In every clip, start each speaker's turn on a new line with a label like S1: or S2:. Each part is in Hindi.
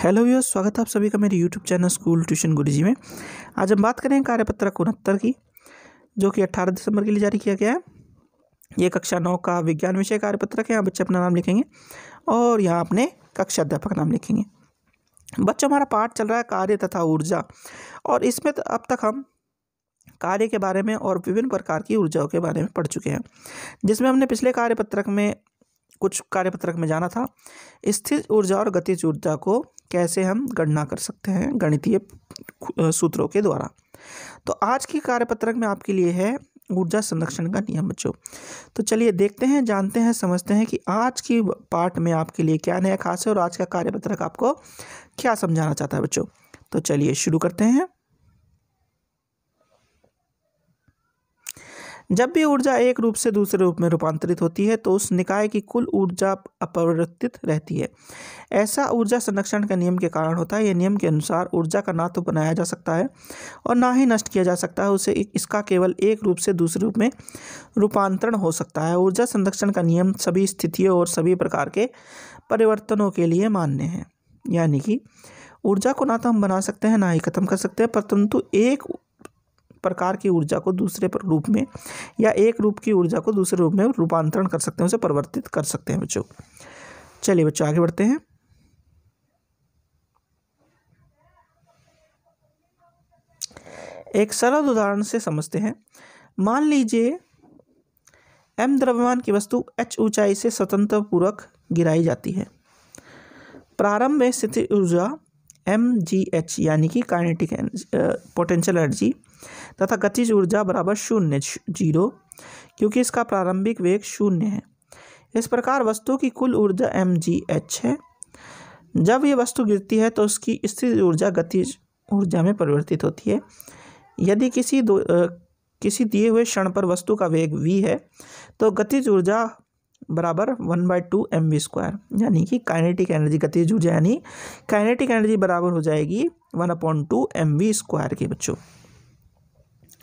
S1: हेलो व्यूअर्स स्वागत है आप सभी का मेरे यूट्यूब चैनल स्कूल ट्यूशन जी में आज हम बात करें कार्यपत्रक उनहत्तर की जो कि 18 दिसंबर के लिए जारी किया गया है ये कक्षा नौ का विज्ञान विषय कार्यपत्रक है यहाँ बच्चे अपना नाम लिखेंगे और यहाँ अपने कक्षा अध्यापक नाम लिखेंगे बच्चा हमारा पाठ चल रहा है कार्य तथा ऊर्जा और इसमें तो अब तक हम कार्य के बारे में और विभिन्न प्रकार की ऊर्जाओं के बारे में पढ़ चुके हैं जिसमें हमने पिछले कार्यपत्रक में कुछ कार्यपत्रक में जाना था स्थिर ऊर्जा और गतिज ऊर्जा को कैसे हम गणना कर सकते हैं गणितीय सूत्रों के द्वारा तो आज की कार्यपत्रक में आपके लिए है ऊर्जा संरक्षण का नियम बच्चों तो चलिए देखते हैं जानते हैं समझते हैं कि आज की पार्ट में आपके लिए क्या नया खास है और आज का कार्यपत्रक आपको क्या समझाना चाहता है बच्चों तो चलिए शुरू करते हैं जब भी ऊर्जा एक रूप से दूसरे रूप में रूपांतरित होती है तो उस निकाय की कुल ऊर्जा अपरिवर्तित रहती है ऐसा ऊर्जा संरक्षण के नियम के कारण होता है यह नियम के अनुसार ऊर्जा का ना तो बनाया जा सकता है और ना ही नष्ट किया जा सकता है उसे इसका केवल एक रूप से दूसरे रूप में रूपांतरण हो सकता है ऊर्जा संरक्षण का नियम सभी स्थितियों और सभी प्रकार के परिवर्तनों के लिए मान्य है यानी कि ऊर्जा को ना तो हम बना सकते हैं ना ही खत्म कर सकते हैं परंतु एक प्रकार की ऊर्जा को दूसरे रूप में या एक रूप की ऊर्जा को दूसरे रूप में रूपांतरण कर सकते हैं उसे परिवर्तित कर सकते हैं बच्चों चलिए बच्चों आगे बढ़ते हैं एक सरल उदाहरण से समझते हैं मान लीजिए एम द्रव्यमान की वस्तु एच ऊंचाई से स्वतंत्र पूर्वक गिराई जाती है प्रारंभ में स्थिति ऊर्जा एम जी एच यानी कि काइनेटिक पोटेंशियल एनर्जी तथा गतिज ऊर्जा बराबर शून्य जीरो क्योंकि इसका प्रारंभिक वेग शून्य है इस प्रकार वस्तु की कुल ऊर्जा एम जी एच है जब ये वस्तु गिरती है तो उसकी स्थिर ऊर्जा गतिज ऊर्जा में परिवर्तित होती है यदि किसी दो आ, किसी दिए हुए क्षण पर वस्तु का वेग v है तो गतिज ऊर्जा बराबर one by two M V square यानी कि काइनेटिक एनर्जी गतिज ऊर्जा यानी काइनेटिक एनर्जी बराबर हो जाएगी one upon two M V square के बच्चों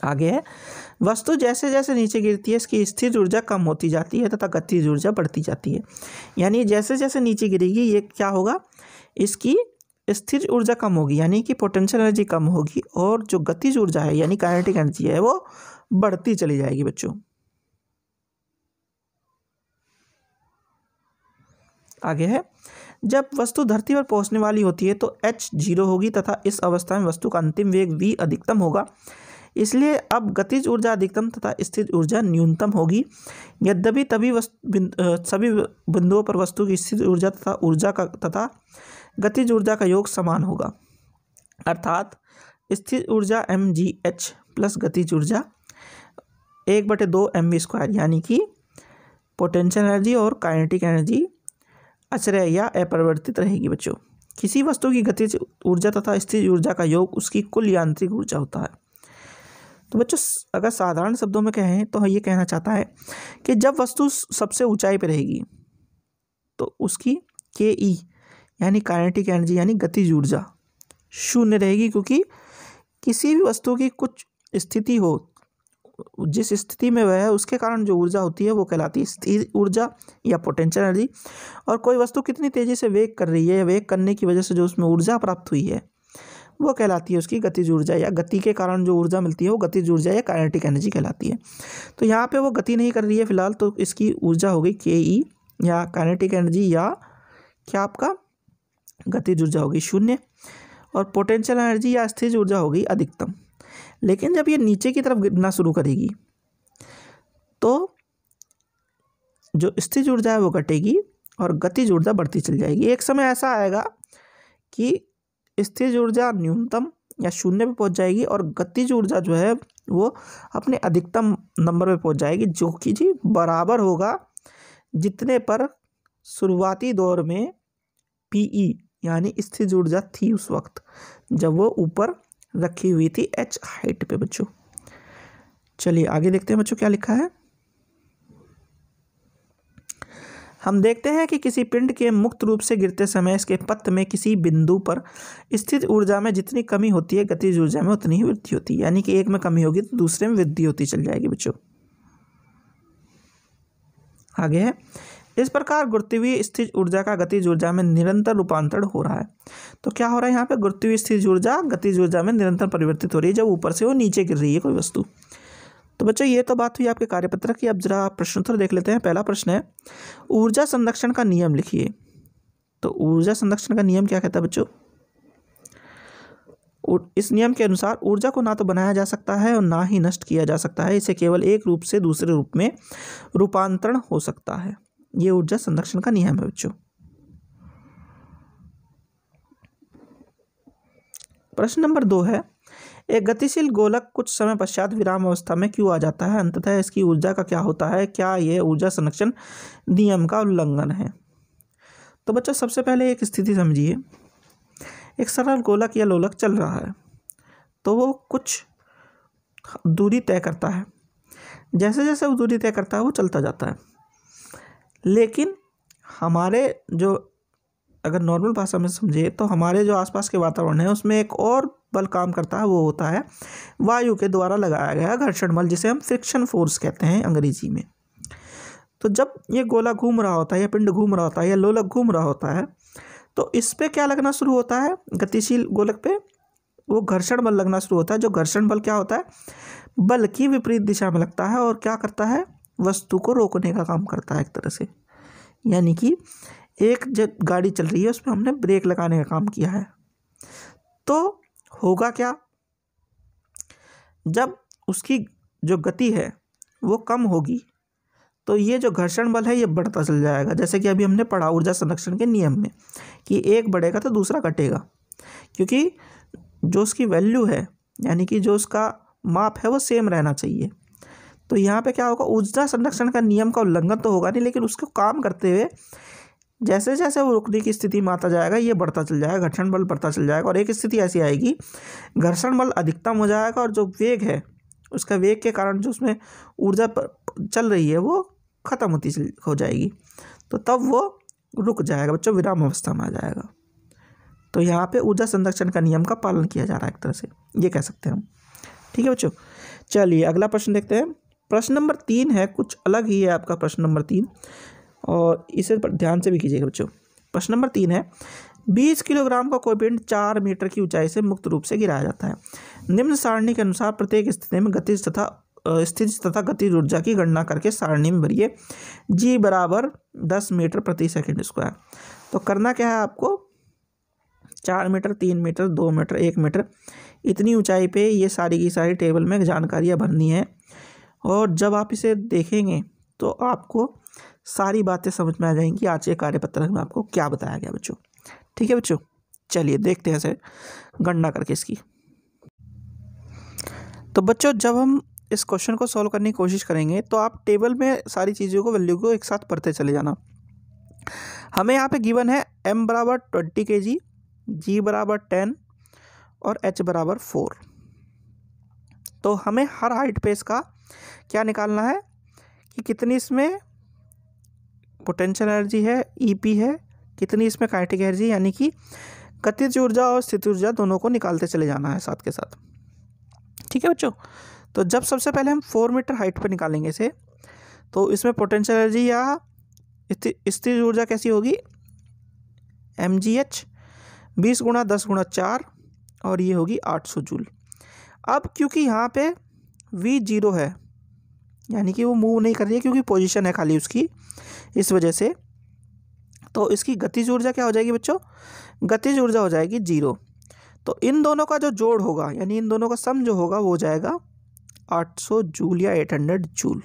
S1: आगे है वस्तु जैसे जैसे नीचे गिरती है इसकी स्थिर ऊर्जा कम होती जाती है तथा गतिज ऊर्जा बढ़ती जाती है यानी जैसे जैसे नीचे गिरेगी ये क्या होगा इसकी स्थिर ऊर्जा कम होगी यानी कि पोटेंशियल एनर्जी कम होगी और जो गतिज ऊर्जा है यानी काइनेटिक एनर्जी है वो बढ़ती चली जाएगी बच्चों आगे है जब वस्तु धरती पर पहुंचने वाली होती है तो h जीरो होगी तथा इस अवस्था में वस्तु का अंतिम वेग v अधिकतम होगा इसलिए अब गतिज ऊर्जा अधिकतम तथा स्थिर ऊर्जा न्यूनतम होगी यद्यपि तभी सभी बिंदुओं पर वस्तु की स्थिर ऊर्जा तथा ऊर्जा का तथा गतिज ऊर्जा का योग समान होगा अर्थात स्थिर ऊर्जा एम जी एच प्लस गतिज ऊर्जा एक बटे दो एम वी स्क्वायर यानी कि पोटेंशियल एनर्जी और काइनेटिक एनर्जी अचरय या अपरिवर्तित रहेगी बच्चों किसी वस्तु की गतिज ऊर्जा तथा स्थिर ऊर्जा का योग उसकी कुल यांत्रिक ऊर्जा होता है तो बच्चों अगर साधारण शब्दों में कहें तो ये कहना चाहता है कि जब वस्तु सबसे ऊंचाई पर रहेगी तो उसकी के ई यानी काइनेटिक एनर्जी यानी गतिज ऊर्जा शून्य रहेगी क्योंकि किसी भी वस्तु की कुछ स्थिति हो जिस स्थिति में वह है उसके कारण जो ऊर्जा होती है वो कहलाती है स्थिर ऊर्जा या पोटेंशियल एनर्जी और कोई वस्तु कितनी तेज़ी से वेग कर रही है या वेग करने की वजह से जो उसमें ऊर्जा प्राप्त हुई है वो कहलाती है उसकी गतिज ऊर्जा या गति के कारण जो ऊर्जा मिलती है वो गतिज ऊर्जा या काइनेटिक एनर्जी कहलाती है तो यहाँ पे वो गति नहीं कर रही है फिलहाल तो इसकी ऊर्जा हो गई के ई या काइनेटिक एनर्जी या क्या आपका गतिज ऊर्जा होगी शून्य और पोटेंशियल एनर्जी या स्थिर ऊर्जा होगी अधिकतम लेकिन जब ये नीचे की तरफ गिरना शुरू करेगी तो जो स्थिर ऊर्जा है वो घटेगी और गतिज ऊर्जा बढ़ती चल जाएगी एक समय ऐसा आएगा कि स्थिर ऊर्जा न्यूनतम या शून्य पे पहुंच जाएगी और गतिज ऊर्जा जो है वो अपने अधिकतम नंबर पे पहुंच जाएगी जो कि जी बराबर होगा जितने पर शुरुआती दौर में ई e यानी स्थिर ऊर्जा थी उस वक्त जब वो ऊपर रखी हुई थी एच हाइट पे बच्चों चलिए आगे देखते हैं बच्चों क्या लिखा है हम देखते हैं कि किसी पिंड के मुक्त रूप से गिरते समय इसके पथ में किसी बिंदु पर स्थित ऊर्जा में जितनी कमी होती है गतिज ऊर्जा में उतनी ही वृद्धि होती है यानी कि एक में कमी होगी तो दूसरे में वृद्धि होती चल जाएगी बच्चों आगे है इस प्रकार गुरुत्वीय स्थित ऊर्जा का गतिज ऊर्जा में निरंतर रूपांतरण हो रहा है तो क्या हो रहा है यहाँ पर गुरुत्वीय स्थित ऊर्जा गतिज ऊर्जा में निरंतर परिवर्तित हो रही है जब ऊपर से वो नीचे गिर रही है कोई वस्तु तो बच्चों ये तो बात हुई आपके कार्यपत्र की अब जरा प्रश्नोत्तर देख लेते हैं पहला प्रश्न है ऊर्जा संरक्षण का नियम लिखिए तो ऊर्जा संरक्षण का नियम क्या कहता है बच्चों इस नियम के अनुसार ऊर्जा को ना तो बनाया जा सकता है और ना ही नष्ट किया जा सकता है इसे केवल एक रूप से दूसरे रूप में रूपांतरण हो सकता है ये ऊर्जा संरक्षण का नियम है बच्चों प्रश्न नंबर दो है एक गतिशील गोलक कुछ समय पश्चात विराम अवस्था में क्यों आ जाता है अंततः इसकी ऊर्जा का क्या होता है क्या यह ऊर्जा संरक्षण नियम का उल्लंघन है तो बच्चों सबसे पहले एक स्थिति समझिए एक सरल गोलक या लोलक चल रहा है तो वो कुछ दूरी तय करता है जैसे जैसे वो दूरी तय करता है वो चलता जाता है लेकिन हमारे जो अगर नॉर्मल भाषा में समझे तो हमारे जो आसपास के वातावरण है उसमें एक और बल काम करता है वो होता है वायु के द्वारा लगाया गया घर्षण बल जिसे हम फ्रिक्शन फोर्स कहते हैं अंग्रेजी में तो जब ये गोला घूम रहा होता है या पिंड घूम रहा होता है या लोलक घूम रहा होता है तो इस पर क्या लगना शुरू होता है गतिशील गोलक पे वो घर्षण बल लगना शुरू होता है जो घर्षण बल क्या होता है बल की विपरीत दिशा में लगता है और क्या करता है वस्तु को रोकने का काम करता है एक तरह से यानी कि एक जब गाड़ी चल रही है उसमें हमने ब्रेक लगाने का काम किया है तो होगा क्या जब उसकी जो गति है वो कम होगी तो ये जो घर्षण बल है ये बढ़ता चल जाएगा जैसे कि अभी हमने पढ़ा ऊर्जा संरक्षण के नियम में कि एक बढ़ेगा तो दूसरा कटेगा क्योंकि जो उसकी वैल्यू है यानी कि जो उसका माप है वो सेम रहना चाहिए तो यहाँ पे क्या होगा ऊर्जा संरक्षण का नियम का उल्लंघन तो होगा नहीं लेकिन उसको काम करते हुए जैसे जैसे वो रुकने की स्थिति में आता जाएगा ये बढ़ता चल जाएगा घर्षण बल बढ़ता चल जाएगा और एक स्थिति ऐसी आएगी घर्षण बल अधिकतम हो जाएगा और जो वेग है उसका वेग के कारण जो उसमें ऊर्जा चल रही है वो ख़त्म होती हो जाएगी तो तब वो रुक जाएगा बच्चों विराम अवस्था में आ जाएगा तो यहाँ पे ऊर्जा संरक्षण का नियम का पालन किया जा रहा है एक तरह से ये कह सकते हैं हम ठीक है बच्चों चलिए अगला प्रश्न देखते हैं प्रश्न नंबर तीन है कुछ अलग ही है आपका प्रश्न नंबर तीन और इसे ध्यान से भी कीजिएगा बच्चों प्रश्न नंबर तीन है बीस किलोग्राम का कोई पिंड चार मीटर की ऊंचाई से मुक्त रूप से गिराया जाता है निम्न सारणी के अनुसार प्रत्येक स्थिति में गतिज तथा स्थिति तथा गति ऊर्जा की गणना करके सारणी में भरिए जी बराबर दस मीटर प्रति सेकंड स्क्वायर तो करना क्या है आपको चार मीटर तीन मीटर दो मीटर एक मीटर इतनी ऊंचाई पे ये सारी की सारी टेबल में जानकारियाँ भरनी है और जब आप इसे देखेंगे तो आपको सारी बातें समझ में आ जाएंगी आज के कार्यपत्रक में आपको क्या बताया गया बच्चों ठीक है बच्चों चलिए देखते हैं सर गणना करके इसकी तो बच्चों जब हम इस क्वेश्चन को सॉल्व करने की कोशिश करेंगे तो आप टेबल में सारी चीज़ों को वैल्यू को एक साथ पढ़ते चले जाना हमें यहाँ पे गिवन है एम बराबर ट्वेंटी के जी जी बराबर टेन और एच बराबर फोर तो हमें हर हाइट पे इसका क्या निकालना है कि कितनी इसमें पोटेंशियल एनर्जी है ई e है कितनी इसमें काइटिक एनर्जी यानी कि गतिज ऊर्जा और स्थिति ऊर्जा दोनों को निकालते चले जाना है साथ के साथ ठीक है बच्चों तो जब सबसे पहले हम फोर मीटर हाइट पर निकालेंगे इसे तो इसमें पोटेंशियल एनर्जी या स्थिर ऊर्जा कैसी होगी एम जी एच बीस गुणा दस गुणा चार और ये होगी आठ सौ जूल अब क्योंकि यहाँ पे वी जीरो है यानी कि वो मूव नहीं कर रही है क्योंकि पोजीशन है खाली उसकी इस वजह से तो इसकी गतिज ऊर्जा क्या हो जाएगी बच्चों गतिज ऊर्जा हो जाएगी जीरो तो इन दोनों का जो जोड़ होगा यानी इन दोनों का सम जो होगा वो हो जाएगा 800 जूल या 800 जूल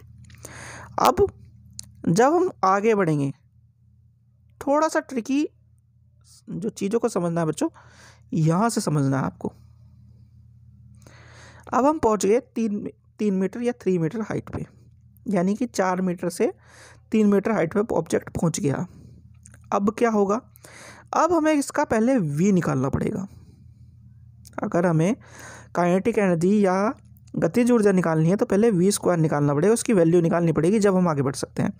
S1: अब जब हम आगे बढ़ेंगे थोड़ा सा ट्रिकी जो चीज़ों को समझना है बच्चों यहाँ से समझना है आपको अब हम पहुँच गए तीन तीन मीटर या थ्री मीटर हाइट पे यानी कि चार मीटर से तीन मीटर हाइट पर ऑब्जेक्ट पहुंच गया अब क्या होगा अब हमें इसका पहले वी निकालना पड़ेगा अगर हमें काइनेटिक एनर्जी या गतिज ऊर्जा निकालनी है तो पहले वी स्क्वायर निकालना पड़ेगा उसकी वैल्यू निकालनी पड़ेगी जब हम आगे बढ़ सकते हैं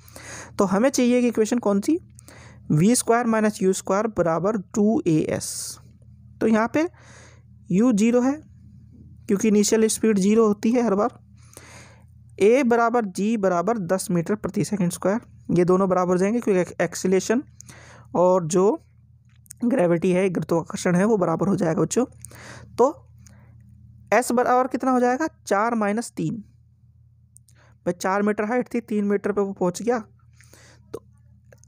S1: तो हमें चाहिए कि इक्वेशन कौन सी V square minus U square बराबर टू ए एस तो यहाँ पे यू जीरो है क्योंकि इनिशियल स्पीड जीरो होती है हर बार ए बराबर जी बराबर दस मीटर प्रति सेकंड स्क्वायर ये दोनों बराबर हो जाएंगे क्योंकि एक्सीलेशन और जो ग्रेविटी है गुरुत्वाकर्षण है वो बराबर हो जाएगा बच्चों तो एस बराबर कितना हो जाएगा चार माइनस तीन भाई चार मीटर हाइट थी तीन मीटर पे वो पहुंच गया तो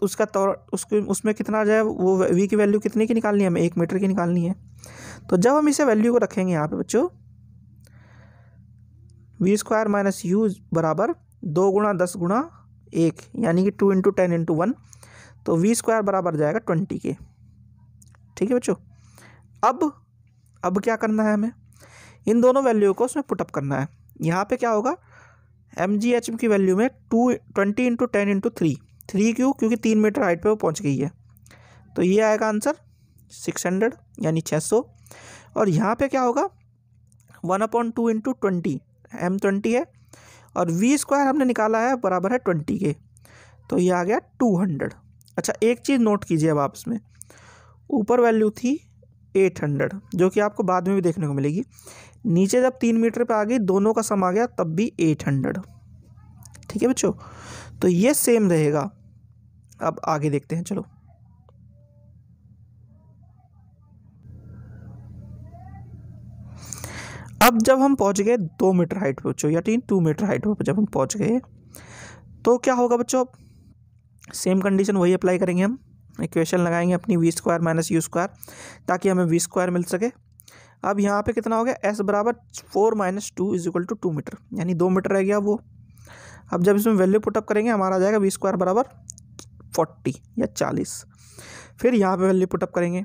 S1: उसका तौर उसके उसमें कितना आ जाए वो वी की वैल्यू कितने की निकालनी है हमें एक मीटर की निकालनी है तो जब हम इसे वैल्यू को रखेंगे यहाँ पे बच्चों वी स्क्वायर माइनस यू बराबर दो गुणा दस गुणा एक यानी कि two into ten into one तो वी स्क्वायर बराबर जाएगा ट्वेंटी के ठीक है बच्चों अब अब क्या करना है हमें इन दोनों वैल्यू को उसमें पुटअप करना है यहाँ पे क्या होगा एम जी एच की वैल्यू में two twenty into ten into three three क्यों क्योंकि तीन मीटर हाइट पे वो पहुँच गई है तो ये आएगा आंसर सिक्स हंड्रेड यानी छः सौ और यहाँ पे क्या होगा one upon two into twenty M twenty है और वी स्क्वायर हमने निकाला है बराबर है ट्वेंटी के तो ये आ गया टू हंड्रेड अच्छा एक चीज़ नोट कीजिए अब आप इसमें ऊपर वैल्यू थी एट हंड्रेड जो कि आपको बाद में भी देखने को मिलेगी नीचे जब तीन मीटर पे आ गई दोनों का सम आ गया तब भी एट हंड्रेड ठीक है बच्चों तो ये सेम रहेगा अब आगे देखते हैं चलो अब जब हम पहुंच गए दो मीटर हाइट पर बच्चों या तीन टू मीटर हाइट पर जब हम पहुंच गए तो क्या होगा बच्चों सेम कंडीशन वही अप्लाई करेंगे हम इक्वेशन लगाएंगे अपनी V square minus U square ताकि हमें वी स्क्वायर मिल सके अब यहाँ पे कितना हो गया एस बराबर four minus two is equal to two metre यानी दो मीटर रह गया वो अब जब इसमें वैल्यू पुटअप करेंगे हमारा आ जाएगा वी स्क्वायर बराबर फोर्टी या चालीस फिर यहाँ पे वैल्यू पुटअप करेंगे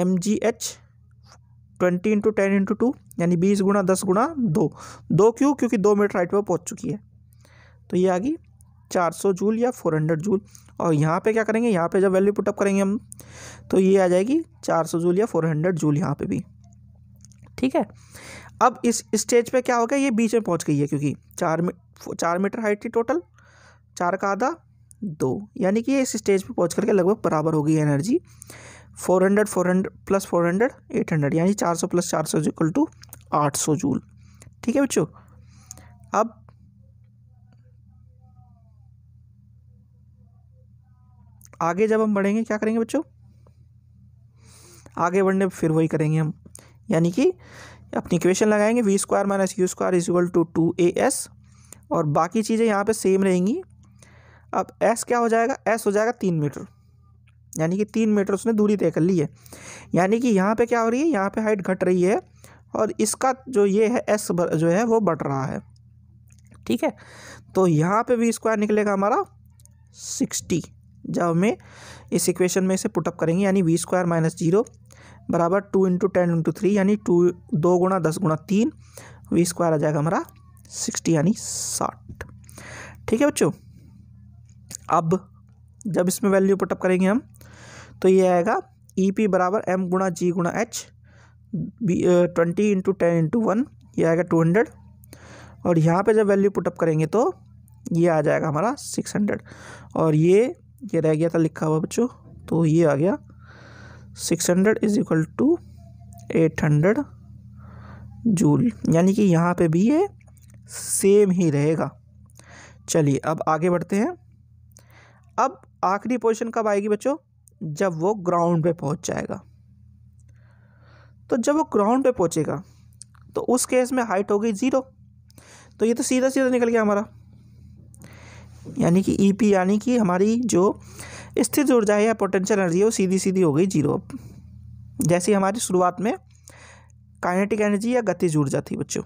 S1: M G H twenty into ten into two यानी बीस गुणा दस गुणा दो दो क्यों क्योंकि दो मिनट राइट पर पहुंच चुकी है तो ये आ गई चार सौ जूल या फोर हंड्रेड जूल और यहाँ पे क्या करेंगे यहाँ पे जब वैल्यू पुटअप करेंगे हम तो ये आ जाएगी चार सौ जूल या फोर हंड्रेड जूल यहाँ पे भी ठीक है अब इस स्टेज पे क्या हो गया ये बीच में पहुँच गई है क्योंकि चार मी चार मीटर हाइट थी टोटल चार का आधा दो यानी कि ये इस स्टेज पर पहुँच करके लगभग बराबर हो गई energy four hundred four hundred plus four hundred eight hundred यानी चार सौ प्लस चार सौ इक्वल टू आठ सौ जूल ठीक है बच्चों अब आगे जब हम बढ़ेंगे क्या करेंगे बच्चों आगे बढ़ने फिर वही करेंगे हम यानी कि अपनी इक्वेशन लगाएंगे V square minus U square is equal to two A S और बाकी चीज़ें यहाँ पे सेम रहेंगी अब एस क्या हो जाएगा एस हो जाएगा तीन मीटर यानी कि तीन मीटर उसने दूरी तय कर ली है यानी कि यहाँ पे क्या हो रही है यहाँ पे हाइट घट रही है और इसका जो ये है एस जो है वो बढ़ रहा है ठीक है तो यहाँ पे भी स्क्वायर निकलेगा हमारा सिक्सटी जब हमें इस इक्वेशन में इसे पुटअप करेंगे यानी वी स्क्वायर माइनस जीरो बराबर two into ten into three यानी टू दो गुणा दस गुणा तीन वी स्क्वायर आ जाएगा हमारा सिक्सटी यानी साठ ठीक है बच्चों अब जब इसमें वैल्यू पुटअप करेंगे हम तो ये आएगा ई e पी बराबर एम गुणा जी गुणा H B twenty into ten into one ये आएगा टू हंड्रेड और यहाँ पे जब वैल्यू पुटअप करेंगे तो ये आ जाएगा हमारा सिक्स हंड्रेड और ये ये रह गया था लिखा हुआ बच्चों तो ये आ गया six hundred is equal to eight hundred joule यानी कि यहाँ पे भी ये सेम ही रहेगा चलिए अब आगे बढ़ते हैं अब आखिरी पोजिशन कब आएगी बच्चों जब वो ग्राउंड पे पहुंच जाएगा तो जब वो ग्राउंड पे पहुंचेगा तो उस केस में हाइट हो गई ज़ीरो तो ये तो सीधा सीधा निकल गया हमारा यानी कि पी e यानी कि हमारी जो स्थिर ऊर्जा है या पोटेंशियल एनर्जी है वो सीधी सीधी हो गई जीरो जैसी हमारी शुरुआत में काइनेटिक एनर्जी या गतिज ऊर्जा थी बच्चों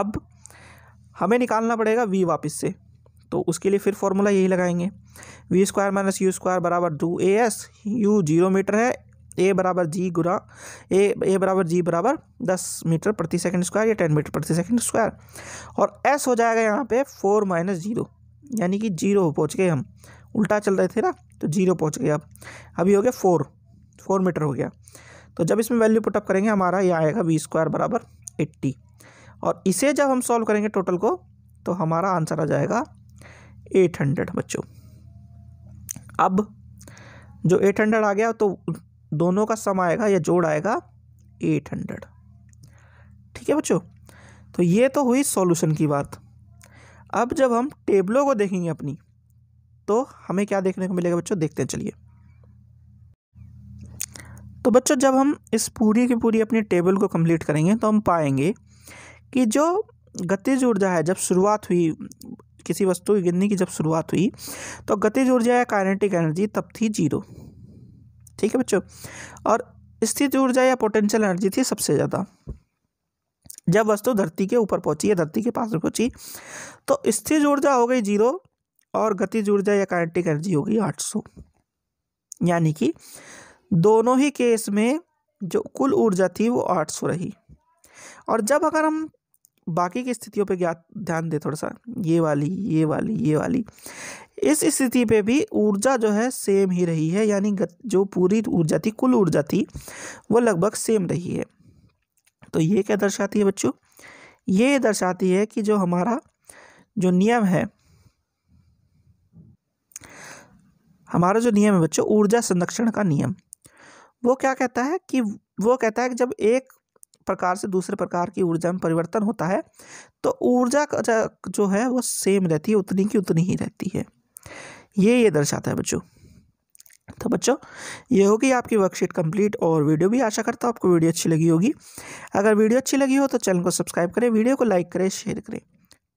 S1: अब हमें निकालना पड़ेगा वी वापस से तो उसके लिए फिर फॉर्मूला यही लगाएंगे V square minus U square बराबर two A S U zero metre है ए बराबर जी गुना ए ए बराबर जी बराबर दस मीटर प्रति सेकंड स्क्वायर या टेन मीटर प्रति सेकंड स्क्वायर और एस हो जाएगा यहाँ पे फोर माइनस जीरो यानी कि जीरो पहुँच गए हम उल्टा चल रहे थे ना तो जीरो पहुँच गए अब अभी हो गया फोर फोर मीटर हो गया तो जब इसमें वैल्यू पुटअप करेंगे हमारा ये आएगा वी स्क्वायर बराबर एट्टी और इसे जब हम सॉल्व करेंगे टोटल को तो हमारा आंसर आ जाएगा एट हंड्रेड बच्चों अब जो एट हंड्रेड आ गया तो दोनों का सम आएगा या जोड़ आएगा एट हंड्रेड ठीक है बच्चों तो ये तो हुई सॉल्यूशन की बात अब जब हम टेबलों को देखेंगे अपनी तो हमें क्या देखने को मिलेगा बच्चों देखते हैं चलिए तो बच्चों जब हम इस पूरी की पूरी अपनी टेबल को कंप्लीट करेंगे तो हम पाएंगे कि जो गतिज ऊर्जा है जब शुरुआत हुई किसी वस्तु की गिनने की जब शुरुआत हुई तो गतिज ऊर्जा या काइनेटिक एनर्जी तब थी जीरो ठीक है बच्चों और स्थित ऊर्जा या पोटेंशियल एनर्जी थी सबसे ज़्यादा जब वस्तु धरती के ऊपर पहुंची या धरती के पास पहुंची तो स्थिर ऊर्जा हो गई जीरो और गतिज ऊर्जा या काइनेटिक एनर्जी हो गई आठ सौ यानी कि दोनों ही केस में जो कुल ऊर्जा थी वो आठ सौ रही और जब अगर हम बाकी की स्थितियों पे ज्ञात ध्यान दे थोड़ा सा ये वाली ये वाली ये वाली इस स्थिति पे भी ऊर्जा जो है सेम ही रही है यानी जो पूरी ऊर्जा थी कुल ऊर्जा थी वो लगभग सेम रही है तो ये क्या दर्शाती है बच्चों ये दर्शाती है कि जो हमारा जो नियम है हमारा जो नियम है बच्चों ऊर्जा संरक्षण का नियम वो क्या कहता है कि वो कहता है कि जब एक प्रकार से दूसरे प्रकार की ऊर्जा में परिवर्तन होता है तो ऊर्जा जो है वो सेम रहती है उतनी की उतनी ही रहती है ये ये दर्शाता है बच्चों तो बच्चों ये होगी आपकी वर्कशीट कंप्लीट और वीडियो भी आशा करता हूँ आपको वीडियो अच्छी लगी होगी अगर वीडियो अच्छी लगी हो तो चैनल को सब्सक्राइब करें वीडियो को लाइक करें शेयर करें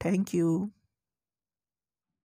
S1: थैंक यू